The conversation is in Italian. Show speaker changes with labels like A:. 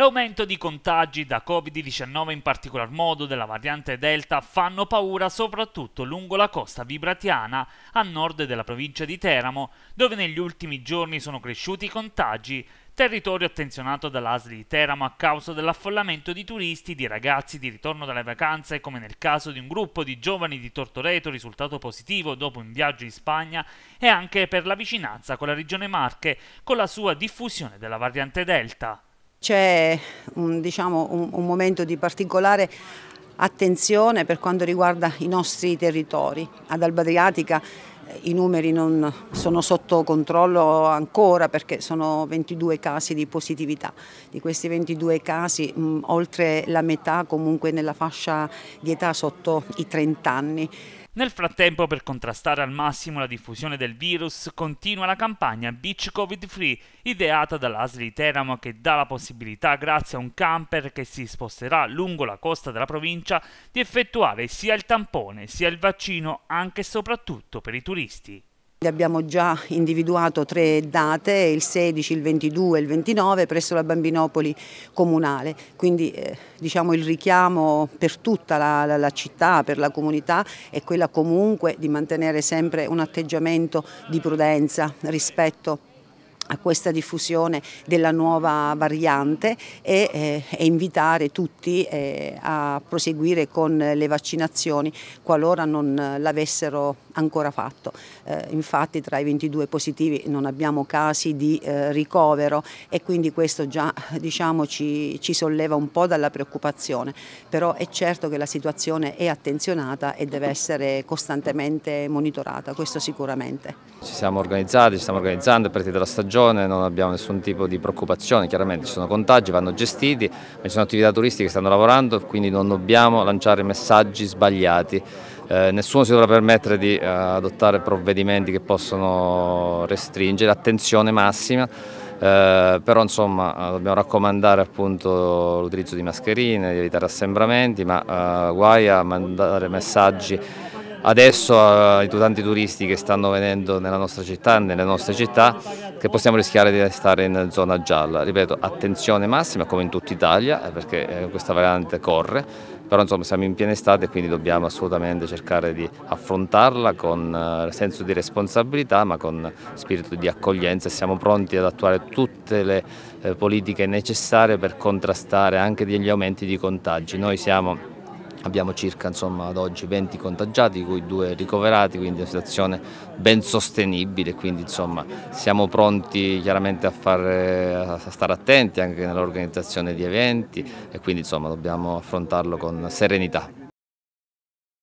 A: L'aumento di contagi da Covid-19 in particolar modo della variante Delta fanno paura soprattutto lungo la costa vibratiana, a nord della provincia di Teramo, dove negli ultimi giorni sono cresciuti i contagi, territorio attenzionato dall'ASL di Teramo a causa dell'affollamento di turisti, di ragazzi di ritorno dalle vacanze, come nel caso di un gruppo di giovani di Tortoreto risultato positivo dopo un viaggio in Spagna, e anche per la vicinanza con la regione Marche, con la sua diffusione della variante
B: Delta. C'è un, diciamo, un, un momento di particolare attenzione per quanto riguarda i nostri territori. Ad Alba Adriatica eh, i numeri non sono sotto controllo ancora perché sono 22 casi di positività. Di questi 22 casi mh, mm, oltre la metà comunque nella fascia di età sotto i 30 anni.
A: Nel frattempo, per contrastare al massimo la diffusione del virus, continua la campagna Beach Covid Free, ideata dall'Asli Teramo che dà la possibilità, grazie a un camper che si sposterà lungo la costa della provincia, di effettuare sia il tampone sia il vaccino anche e soprattutto per i turisti.
B: Abbiamo già individuato tre date, il 16, il 22 e il 29 presso la Bambinopoli comunale, quindi eh, diciamo il richiamo per tutta la, la, la, città, per la comunità è quella comunque di mantenere sempre un atteggiamento di prudenza rispetto a questa diffusione della nuova variante e, eh, e invitare tutti eh, a proseguire con le vaccinazioni qualora non l'avessero ancora fatto. Eh, infatti tra i 22 positivi non abbiamo casi di eh, ricovero e quindi questo già diciamo, ci, ci, solleva un po' dalla preoccupazione, però è certo che la situazione è attenzionata e deve essere costantemente monitorata, questo sicuramente.
C: Ci siamo organizzati, ci stiamo organizzando, è partita la stagione, non abbiamo nessun tipo di preoccupazione, chiaramente ci sono contagi, vanno gestiti, ma ci sono attività turistiche che stanno lavorando, quindi non dobbiamo lanciare messaggi sbagliati. Eh, nessuno si dovrà permettere di eh, adottare provvedimenti che possono restringere, attenzione massima, eh, però insomma eh, dobbiamo raccomandare l'utilizzo di mascherine, di evitare assembramenti, ma eh, guai a mandare messaggi adesso ai tanti turisti che stanno venendo nella nostra città nelle nostre città che possiamo rischiare di restare in zona gialla. Ripeto, attenzione massima come in tutta Italia eh, perché eh, questa variante corre, però insomma siamo in piena estate e quindi dobbiamo assolutamente cercare di affrontarla con eh, senso di responsabilità ma con spirito di accoglienza e siamo pronti ad attuare tutte le politiche necessarie per contrastare anche degli aumenti di contagi. Noi siamo Abbiamo circa insomma, ad oggi 20 contagiati, di cui due ricoverati, quindi una situazione ben sostenibile, quindi insomma, siamo pronti chiaramente a, fare, a stare attenti anche nell'organizzazione di eventi e quindi insomma, dobbiamo affrontarlo con serenità.